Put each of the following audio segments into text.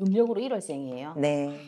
음력으로 1월생이에요. 네.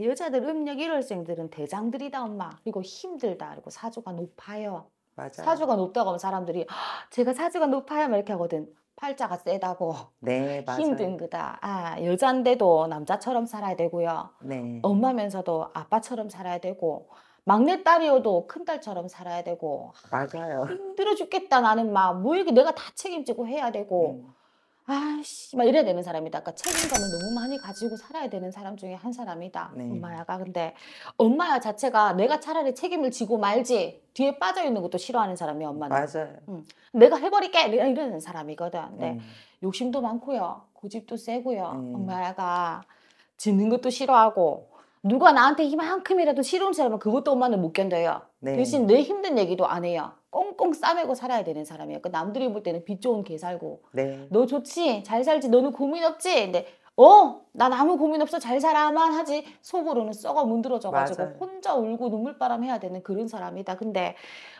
여자들 음력 1월생들은 대장들이다 엄마. 그리고 힘들다. 그리고 사주가 높아요. 맞아요. 사주가 높다고 하면 사람들이 제가 사주가 높아요 이렇게 하거든. 팔자가 세다고. 네, 맞아요. 힘든 거다. 아, 여잔데도 남자처럼 살아야 되고요. 네. 엄마면서도 아빠처럼 살아야 되고 막내딸이어도 큰딸처럼 살아야 되고 맞아요. 힘들어 죽겠다 나는 막뭐 이렇게 내가 다 책임지고 해야 되고 음. 아씨 막 이래야 되는 사람이다. 아까 책임감을 너무 많이 가지고 살아야 되는 사람 중에 한 사람이다. 네. 엄마야가 근데 엄마야 자체가 내가 차라리 책임을 지고 말지 뒤에 빠져 있는 것도 싫어하는 사람이 엄마는. 맞아요. 응. 내가 해버릴게 이러는 사람이거든. 근데 음. 욕심도 많고요, 고집도 세고요. 음. 엄마야가 짓는 것도 싫어하고 누가 나한테 이만큼이라도 싫은 사람은 그것도 엄마는 못 견뎌요. 네. 대신 내 힘든 얘기도 안 해요. 꽁꽁 싸매고 살아야 되는 사람이에요. 그 남들이 볼 때는 빚 좋은 개 살고 네. 너 좋지 잘 살지 너는 고민 없지 근데 어, 난 아무 고민 없어 잘 살아만 하지 속으로는 썩어 문드러져가지고 맞아요. 혼자 울고 눈물바람 해야 되는 그런 사람이다. 근데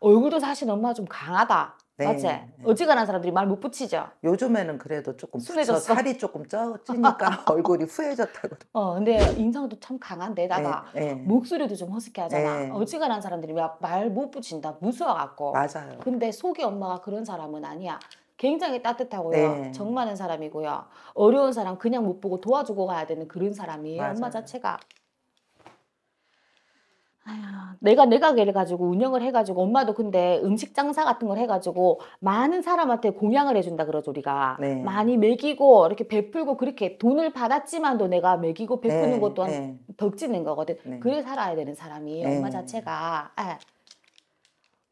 얼굴도 사실 엄마 좀 강하다. 네. 맞지? 네. 어지간한 사람들이 말 못 붙이죠. 요즘에는 그래도 조금 순해졌어. 살이 조금 쪄지니까 얼굴이 후해졌다고. 어, 근데 인상도 참 강한데다가 네, 네. 목소리도 좀 허스키하잖아. 네. 어지간한 사람들이 말 못 붙인다. 무서워갖고. 맞아요. 근데 속이 엄마가 그런 사람은 아니야. 굉장히 따뜻하고요. 정많은 사람이고요. 어려운 사람 그냥 못 보고 도와주고 가야 되는 그런 사람이 엄마 자체가. 내가 내가 그래가지고 운영을 해가지고 엄마도 근데 음식 장사 같은 걸 해가지고 많은 사람한테 공양을 해준다 그러죠 우리가 네. 많이 먹이고 이렇게 베풀고 그렇게 돈을 받았지만도 내가 먹이고 베푸는 네. 것도 네. 덕지는 거거든 네. 그래 살아야 되는 사람이 네. 엄마 자체가 아,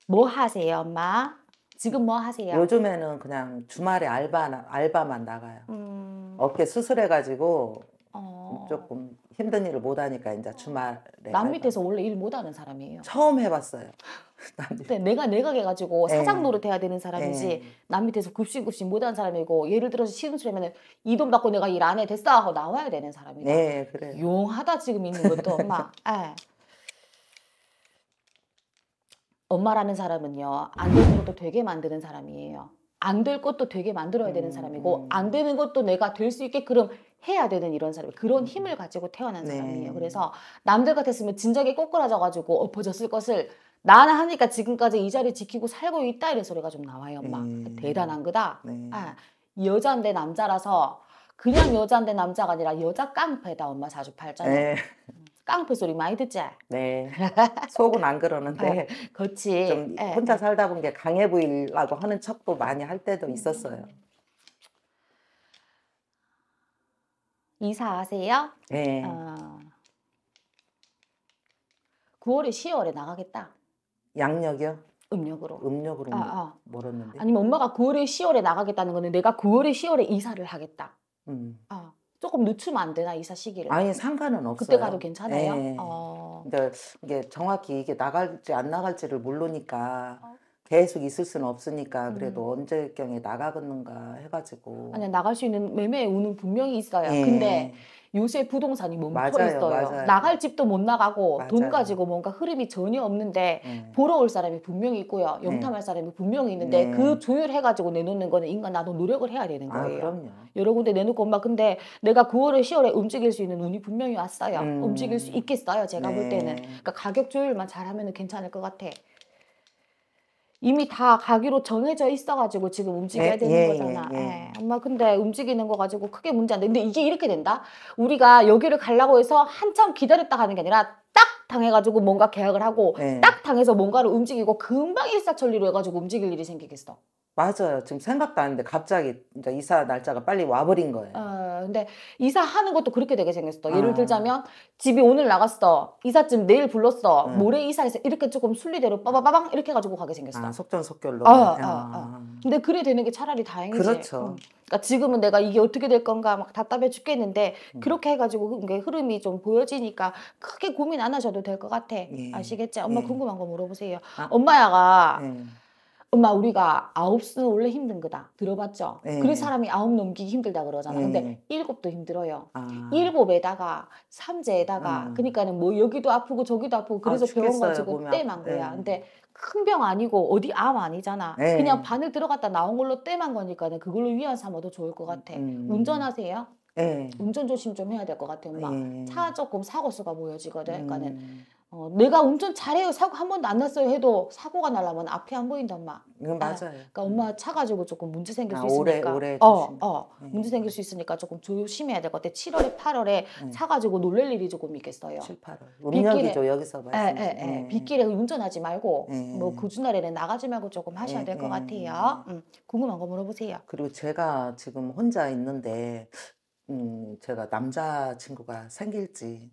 뭐 하세요 엄마 지금 뭐 하세요 요즘에는 그냥 주말에 알바 알바만 나가요 음... 어깨 수술해가지고 어... 조금 힘든 일을 못 하니까 이제 주말에 남 밑에서 원래 일 못 하는 사람이에요. 처음 해봤어요. 근데 네, 내가 내가 해가지고 네. 사장 노릇해야 되는 사람이지 에. 네. 남 밑에서 굽신굽신 못하는 사람이고 예를 들어서 시금치라면 이돈 받고 내가 일 안 해 됐어 하고 나와야 되는 사람이다. 네 그래. 용하다 지금 있는 것도 엄마. 에. 예. 엄마라는 사람은요 안 되는 것도 되게 만드는 사람이에요. 안 될 것도 되게 만들어야 되는 음, 사람이고 음. 안 되는 것도 내가 될 수 있게 그럼 해야 되는 이런 사람이 그런 음. 힘을 가지고 태어난 네. 사람이에요. 그래서 남들 같았으면 진작에 꼬꾸라져가지고 엎어졌을 것을 나는 하니까 지금까지 이 자리 지키고 살고 있다 이런 소리가 좀 나와요. 막 음. 그러니까 대단한 거다. 네. 아, 여자인데 남자라서 그냥 여자인데 남자가 아니라 여자 깡패다 엄마 자주 팔잖아. 네. 음, 깡패 소리 많이 듣지? 네. 속은 안 그러는데. 아, 그렇지. 좀 예, 혼자 예. 살다 보니까 강해 보이려고 하는 척도 많이 할 때도 있었어요. 이사하세요? 네. 예. 어, 아. 9월에 10월에 나가겠다. 양력이요? 음력으로. 음력으로 아, 아. 멀었는데. 아니면 엄마가 9월에 10월에 나가겠다는 거는 내가 9월에 10월에 이사를 하겠다. 음. 아, 조금 늦추면 안 되나 이사 시기를? 아니 상관은 없어요. 그때 가도 괜찮아요? 네. 어. 근데 그러니까 이게 정확히 이게 나갈지 안 나갈지를 모르니까 어. 계속 있을 수는 없으니까 음. 그래도 음. 언제경에 나가겠는가 해가지고 아니 나갈 수 있는 매매 운은 분명히 있어요. 예. 근데 요새 부동산이 멈춰 맞 있어요. 나갈 집도 못 나가고 맞아요. 돈 가지고 뭔가 흐름이 전혀 없는데 네. 예. 보러 올 사람이 분명히 있고요. 예. 영탐할 네. 사람이 분명히 있는데 네. 그 조율해가지고 내놓는 거는 인간 나도 노력을 해야 되는 아, 거예요. 아, 그럼요. 여러 군데 내놓고 막 근데 내가 9월에 10월에 움직일 수 있는 운이 분명히 왔어요. 음. 움직일 수 있겠어요. 제가 네. 볼 때는. 그러니까 가격 조율만 잘하면 괜찮을 것 같아. 이미 다 가기로 정해져 있어가지고 지금 움직여야 예, 되는 예, 거잖아. 예, 예, 예. 엄마 근데 움직이는 거 가지고 크게 문제 안 돼. 근데 이게 이렇게 된다. 우리가 여기를 가려고 해서 한참 기다렸다 가는 게 아니라 딱 당해가지고 뭔가 계약을 하고 예. 딱 당해서 뭔가를 움직이고 금방 일사천리로 해가지고 움직일 일이 생기겠어. 맞아요. 지금 생각도 안 했는데 갑자기 이제 이사 날짜가 빨리 와버린 거예요. 어. 거잖요 근데 이사하는 것도 그렇게 되게 생겼어. 예를 아. 들자면 집이 오늘 나갔어. 이삿짐 내일 불렀어. 모레 이사해서 이렇게 조금 순리대로 빠바바방 이렇게 가지고 가게 생겼어. 아, 속전속결로. 어, 아, 아, 아. 근데 그래 되는 게 차라리 다행이지. 그렇죠. 음. 그러니까 지금은 내가 이게 어떻게 될 건가 막 답답해 죽겠는데 음. 그렇게 해가지고 그게 흐름이 좀 보여지니까 크게 고민 안 하셔도 될 것 같아. 예. 아시겠지? 엄마 예. 궁금한 거 물어보세요. 아. 엄마야가 예. 엄마 우리가 아홉 수는 원래 힘든 거다 들어봤죠? 네. 그래 사람이 아홉 넘기기 힘들다 그러잖아. 네. 근데 일곱도 힘들어요. 아. 일곱에다가 삼재에다가 아. 그러니까는 뭐 여기도 아프고 저기도 아프고 아, 그래서 아, 병원 가지고 때만 거야. 네. 근데 큰 병 아니고 어디 암 아니잖아. 네. 그냥 바늘 들어갔다 나온 걸로 때만 거니까는 그걸로 위안 삼아도 좋을 것 같아. 음. 음. 운전하세요. 네. 운전 조심 좀 해야 될 것 같아 엄마. 예. 차 조금 사고 수가 모여지거든. 그러니까는. 음. 어, 내가 운전 잘해요. 사고 한 번도 안 났어요. 해도 사고가 날라면 앞이 안 보인단 말. 이건 맞아요. 아, 그러니까 엄마 음. 차 가지고 조금 문제 생길 아, 있으니까. 오래, 오래 어, 어, 네. 문제 생길 수 있으니까 조금 조심해야 될 것 같아. 7월에 8월에 네. 음. 차 가지고 놀랄 일이 조금 있겠어요. 7, 8월. 음력이죠. 여기서 예, 말씀. 예, 예, 예. 빗길에 운전하지 말고 뭐 그 주날에는 나가지 말고 조금 하셔야 될 것 같아요. 음, 궁금한 거 물어보세요. 그리고 제가 지금 혼자 있는데 음, 제가 남자 친구가 생길지.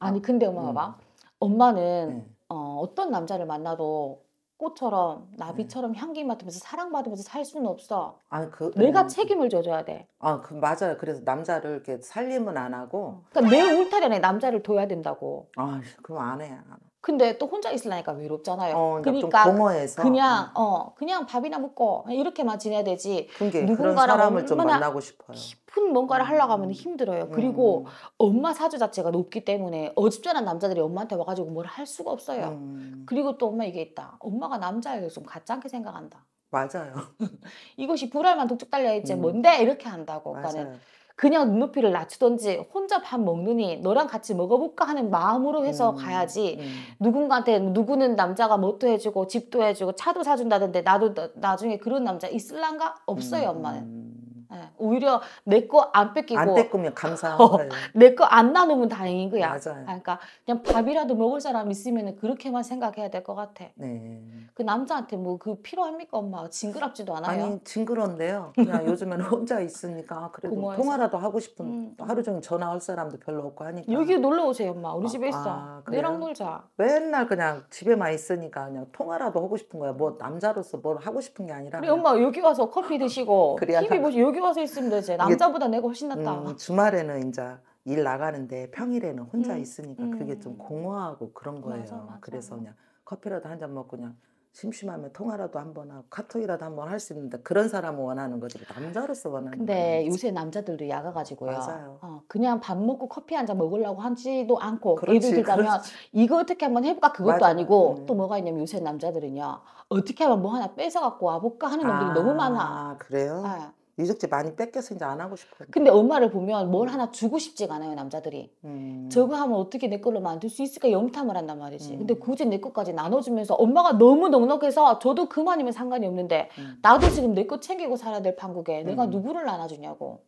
아니 근데 엄마 봐. 음. 엄마는 네. 어, 어떤 남자를 만나도 꽃처럼 나비처럼 네. 향기 맡으면서 사랑받으면서 살 수는 없어. 아니 그 내가 음. 책임을 져줘야 돼. 아그 맞아요. 그래서 남자를 이렇게 살림은 안 하고. 그러니까 내 울타리 안에 남자를 둬야 된다고. 아 그럼 안 해. 근데 또 혼자 있으려니까 외롭잖아요. 어, 그러니까, 그러니까 그냥 음. 어 그냥 밥이나 먹고 이렇게만 지내야 되지. 누군가랑 사람을 좀 만나고 싶어요. 깊은 뭔가를 하려고 하면 음. 힘들어요. 그리고 음. 엄마 사주 자체가 높기 때문에 어집잖한 남자들이 엄마한테 와가지고 뭘 할 수가 없어요. 음. 그리고 또 엄마 이게 있다. 엄마가 남자에게 좀 가짜않게 생각한다. 맞아요. 이것이 불알만 독촉 달려 있지 음. 뭔데 이렇게 한다고. 그러니까는 그냥 눈높이를 낮추던지 혼자 밥 먹느니 너랑 같이 먹어볼까 하는 마음으로 해서 음, 가야지 음. 누군가한테 누구는 남자가 뭣도 해주고 집도 해주고 차도 사준다던데 나도 나, 중에 그런 남자 있을란가 없어요 엄마는 음. 네. 오히려 내 거 안 뺏기고 안 뺏기면 감사하고 어, 내거 안 나누면 다행인 거야. 맞아요. 아, 그러니까 그냥 밥이라도 먹을 사람 있으면 그렇게만 생각해야 될 것 같아. 네. 그 남자한테 뭐 그 필요합니까 엄마? 징그럽지도 않아요. 아니 징그러운데요. 그냥 요즘에는 혼자 있으니까 아, 그래도 고마워서. 통화라도 하고 싶은 음. 하루 종일 전화할 사람도 별로 없고 하니까 여기 놀러 오세요 엄마. 우리 아, 집에 있어. 아, 내랑 놀자. 맨날 그냥 집에만 있으니까 그냥 통화라도 하고 싶은 거야. 뭐 남자로서 뭘 하고 싶은 게 아니라. 그래 그냥. 엄마 여기 와서 커피 드시고 TV 보시 여기 집어서 있으면 되지. 남자보다 내가 훨씬 낫다. 음, 주말에는 이제 일 나가는데 평일에는 혼자 음, 있으니까 음. 그게 좀 음. 공허하고 그런 거예요. 맞아, 맞아. 그래서 그냥 커피라도 한 잔 먹고 그냥 심심하면 통화라도 한 번 하고 카톡이라도 한 번 할 수 있는데 그런 사람을 원하는 거지 남자로서 원하는 근데 거지. 요새 남자들도 야가 가지고요. 맞아요. 어, 그냥 밥 먹고 커피 한 잔 먹으려고 하지도 않고 예를 들자면 이거 어떻게 한번 해볼까 그것도 맞아. 아니고 음. 또 뭐가 있냐면 요새 남자들은요 어떻게 하면 뭐 하나 뺏어 갖고 와볼까 하는 놈들이 아, 너무 많아. 아, 그래요? 네. 유적제 많이 뺏겨서 이제 안 하고 싶어요. 근데 엄마를 보면 뭘 하나 주고 싶지가 않아요 남자들이. 음. 저거 하면 어떻게 내 걸로 만들 수 있을까 염탐을 한단 말이지. 음. 근데 굳이 내 것까지 나눠주면서 엄마가 너무 넉넉해서 저도 그만이면 상관이 없는데 음. 나도 지금 내 것 챙기고 살아야 될 판국에 내가 음. 누구를 나눠주냐고.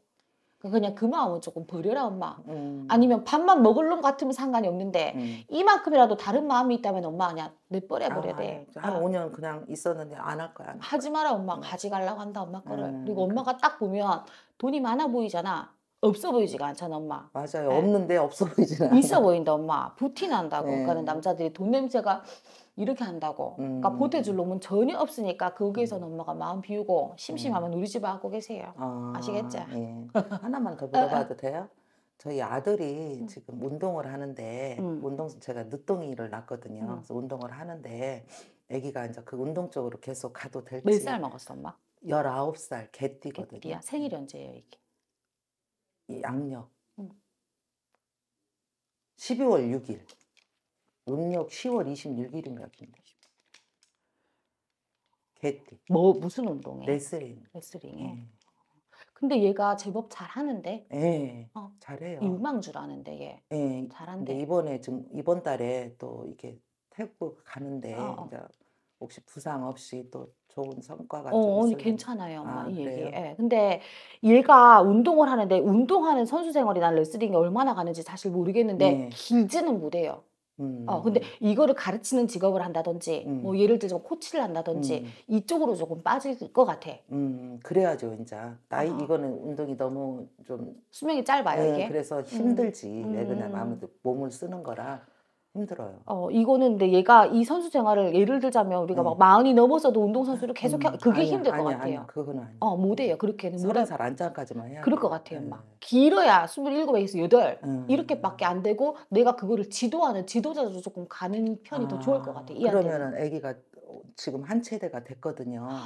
그냥 그 마음은 조금 버려라 엄마. 음. 아니면 밥만 먹을 놈 같으면 상관이 없는데 음. 이만큼이라도 다른 마음이 있다면 엄마 그냥 내버려 버려야 아, 돼. 예. 한 아. 5년 그냥 있었는데 안 할 거야. 안 하지 마라 엄마. 음. 가지 갈라고 한다 엄마 거를. 음, 그리고 그러니까. 엄마가 딱 보면 돈이 많아 보이잖아. 없어 보이지가 않잖아 엄마. 맞아요. 네. 없는데 없어 보이지는 않아. 있어 보인다 엄마. 부티 난다고. 네. 그러 남자들이 돈 냄새가 이렇게 한다고. 그러니까 음. 그러니까 보태줄 놈은 전혀 없으니까 거기에서는 엄마가 음. 마음 비우고 심심하면 음. 우리 집에 하고 계세요. 아, 시겠죠 예. 하나만 더 물어봐도 돼요? 저희 아들이 음. 지금 운동을 하는데 음. 운동 제가 늦둥이를 낳거든요. 음. 그래서 운동을 하는데 아기가 이제 그 운동 쪽으로 계속 가도 될지 몇 살 먹었어, 엄마? 19살 개띠거든요. 개띠야. 생일 언제예요, 이게? 양력. 12월 음. 6일. 음력 10월 26일 음입니다 개띠. 뭐 무슨 운동에? 레슬링. 레슬링에. 네. 근데 얘가 제법 잘하는데. 예. 어, 잘해요. 유망주라는데 얘. 예. 잘한데. 이번에 지금 이번 달에 또 이게 태국 가는데 어, 어. 혹시 부상 없이 또 좋은 성과가 어, 언니 괜찮아요. 아, 이 얘기. 예. 근데 얘가 운동을 하는데 운동하는 선수 생활이 난 레슬링이 얼마나 가는지 사실 모르겠는데 길지는 네. 못해요. 음. 어, 근데 이거를 가르치는 직업을 한다든지, 뭐 음. 뭐 예를 들어서 코치를 한다든지, 음. 이쪽으로 조금 빠질 것 같아. 음, 그래야죠, 진짜. 나이, 어. 이거는 운동이 너무 좀. 수명이 짧아요, 네, 이게. 그래서 음. 힘들지. 음. 내 그냥 음. 아무도 몸을 쓰는 거라. 힘들어요. 어 이거는 근데 얘가 이 선수 생활을 예를 들자면 우리가 막 음. 마흔이 넘어서도 운동 선수를 음. 계속 해, 그게 아니 힘들 아니야, 것 같아요. 아니, 그건 아니야. 어 못해요. 그렇게는 서른 살 안장까지만 해요 그럴 것 같아요. 네. 막 길어야 스물일곱에서 여덟 음. 이렇게밖에 안 되고 내가 그거를 지도하는 지도자도 조금 가는 편이 아, 더 좋을 것 같아요. 아, 그러면은 아기가 지금 한 체대가 됐거든요. 아.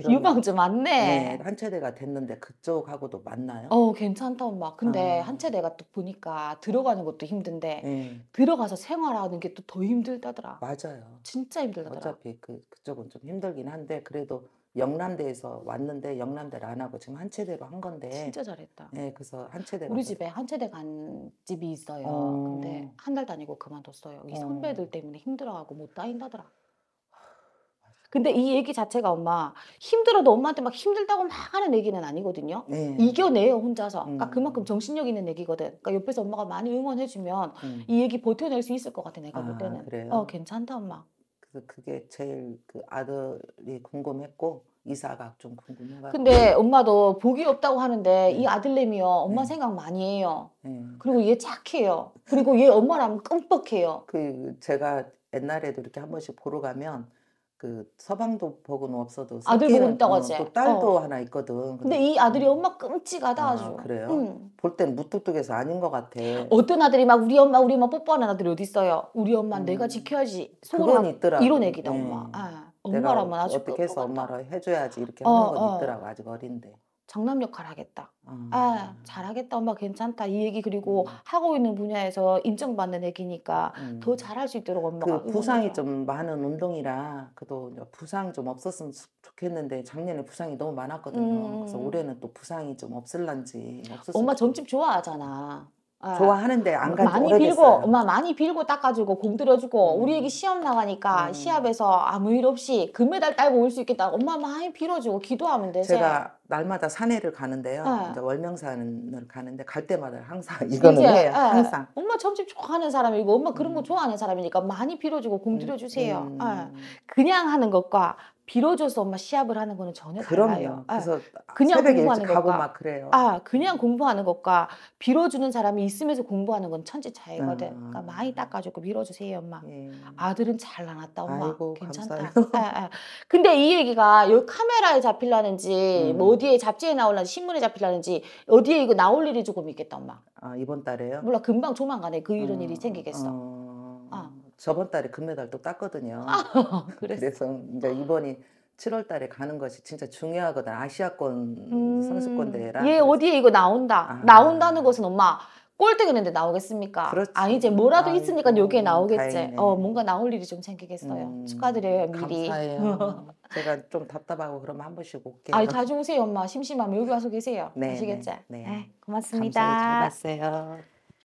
유방주 맞네. 네, 한 체대가 됐는데 그쪽하고도 맞나요? 어, 괜찮다 엄마. 근데 아. 한 체대가 또 보니까 들어가는 것도 힘든데 네. 들어가서 생활하는 게 또 더 힘들다더라. 맞아요. 진짜 힘들다더라. 어차피 그 그쪽은 좀 힘들긴 한데 그래도 영남대에서 왔는데 영남대를 안 하고 지금 한체대로 한 건데 진짜 잘했다. 네, 그래서 한체대 우리 집에 한체대 간 집이 있어요. 어. 근데 한 달 다니고 그만뒀어요. 이 어. 선배들 어. 때문에 힘들어하고 못 다닌다더라. 근데 이 얘기 자체가 엄마 힘들어도 엄마한테 막 힘들다고 막 하는 얘기는 아니거든요. 네. 이겨내요 혼자서. 그러니까 음. 그만큼 정신력 있는 얘기거든. 그러니까 옆에서 엄마가 많이 응원해주면 음. 이 얘기 버텨낼 수 있을 것 같아 내가 아, 볼 때는. 그래요? 어 괜찮다 엄마. 그 그게 제일 그 아들이 궁금했고 이사가 좀궁금해 근데 엄마도 복이 없다고 하는데 네. 이 아들내미요 엄마 네. 생각 많이 해요. 네. 그리고 얘 착해요. 그리고 얘엄마라 끔뻑해요. 그 제가 옛날에도 이렇게 한 번씩 보러 가면 그 서방도 복은 없어도 아들 복은 있다고 어, 하지. 또 딸도 어. 하나 있거든. 근데, 근데 이 아들이 엄마 끔찍하다 아, 아주. 아, 그래요? 응. 볼땐 무뚝뚝해서 아닌 것 같아. 어떤 아들이 막 우리 엄마 우리 엄마 뽀뽀하는 아들이 어디 있어요? 우리 엄마 음. 내가 지켜야지. 속으로 있더라고. 이런 애기다 음. 엄마. 아, 엄마라면 아주 어떻게 해서 엄마를 해줘야지 이렇게 어, 하는 건 어. 있더라고 아직 어린데. 장남 역할 하겠다. 음. 아, 잘하겠다. 엄마 괜찮다. 이 얘기 그리고 음. 하고 있는 분야에서 인정받는 애기니까 음. 더 잘할 수 있도록 엄마가 그 부상이 좀 많은 운동이라 그도 부상 좀 없었으면 좋겠는데 작년에 부상이 너무 많았거든요. 음. 그래서 올해는 또 부상이 좀 없을란지 엄마 점집 좋아하잖아. 아, 좋아하는데 안 가지 많이 빌고 엄마 많이 빌고 닦아주고 공 들어주고 음. 우리 애기 시험 나가니까 음. 시합에서 아무 일 없이 금메달 딸고 올 수 있겠다 엄마 많이 빌어주고 기도하면 되세요. 제가 날마다 산에를 가는데요. 네. 이제 월명산을 가는데 갈 때마다 항상 이거는 그치? 해요. 네. 항상. 엄마 점심 좋아하는 사람이고 엄마 그런 음. 거 좋아하는 사람이니까 많이 빌어주고 공들여 주세요. 음. 네. 그냥 하는 것과 빌어줘서 엄마 시합을 하는 거는 전혀 그럼요. 달라요. 예. 그래서 그냥 공부하는 것과 막 그래요. 아 그냥 공부하는 것과 빌어주는 사람이 있으면서 공부하는 건 천지 차이거든. 음. 그러니까 많이 닦아주고 빌어주세요, 엄마. 예. 아들은 잘 나눴다, 엄마. 아이고, 괜찮다. 아, 아. 근데 이 얘기가 여기 카메라에 잡히려는지 음. 뭐 어디에 잡지에 나올라는지 신문에 잡히라는지 어디에 이거 나올 일이 조금 있겠다 엄마. 아 이번 달에요? 몰라 금방 조만간에 그 이런 어, 일이 생기겠어. 어, 아. 저번 달에 금메달도 땄거든요. 아, 그래서 이제 이번이 7월 달에 가는 것이 진짜 중요하거든. 아시아권 음, 선수권 대회라. 얘 어디에 이거 나온다. 아, 나온다는 것은 엄마 꼴등이는데 나오겠습니까? 그렇지. 아니지 뭐라도 아이고, 있으니까 여기에 나오겠지. 다행이네. 어 뭔가 나올 일이 좀 생기겠어요. 음, 축하드려요 미리. 감사해요. 제가 좀 답답하고 그러면 한 번씩 올게요. 아 자주 오세요 엄마. 심심하면 여기 와서 계시겠죠? 네, 네, 고맙습니다. 네. 네, 감사히 잘 봤어요.